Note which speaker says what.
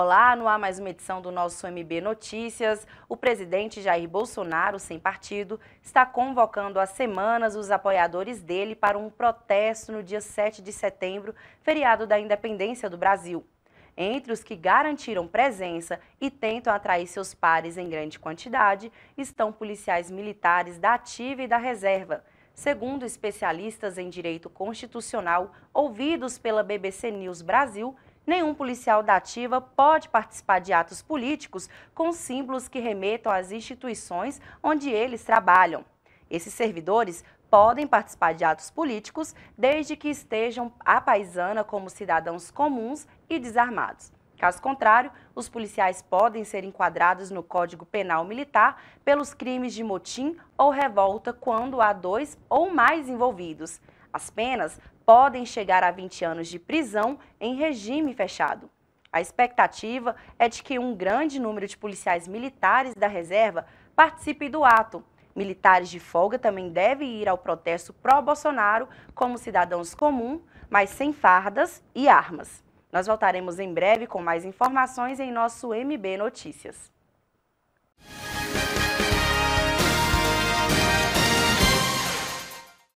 Speaker 1: Olá, no ar mais uma edição do nosso MB Notícias. O presidente Jair Bolsonaro, sem partido, está convocando há semanas os apoiadores dele para um protesto no dia 7 de setembro, feriado da independência do Brasil. Entre os que garantiram presença e tentam atrair seus pares em grande quantidade estão policiais militares da ativa e da reserva segundo especialistas em direito constitucional ouvidos pela BBC News Brasil, nenhum policial da ativa pode participar de atos políticos com símbolos que remetam às instituições onde eles trabalham. Esses servidores podem participar de atos políticos desde que estejam à paisana como cidadãos comuns e desarmados. Caso contrário, os policiais podem ser enquadrados no Código Penal Militar pelos crimes de motim ou revolta quando há dois ou mais envolvidos. As penas podem chegar a 20 anos de prisão em regime fechado. A expectativa é de que um grande número de policiais militares da reserva participe do ato. Militares de folga também devem ir ao protesto pró-Bolsonaro como cidadãos comuns, mas sem fardas e armas. Nós voltaremos em breve com mais informações em nosso MB Notícias.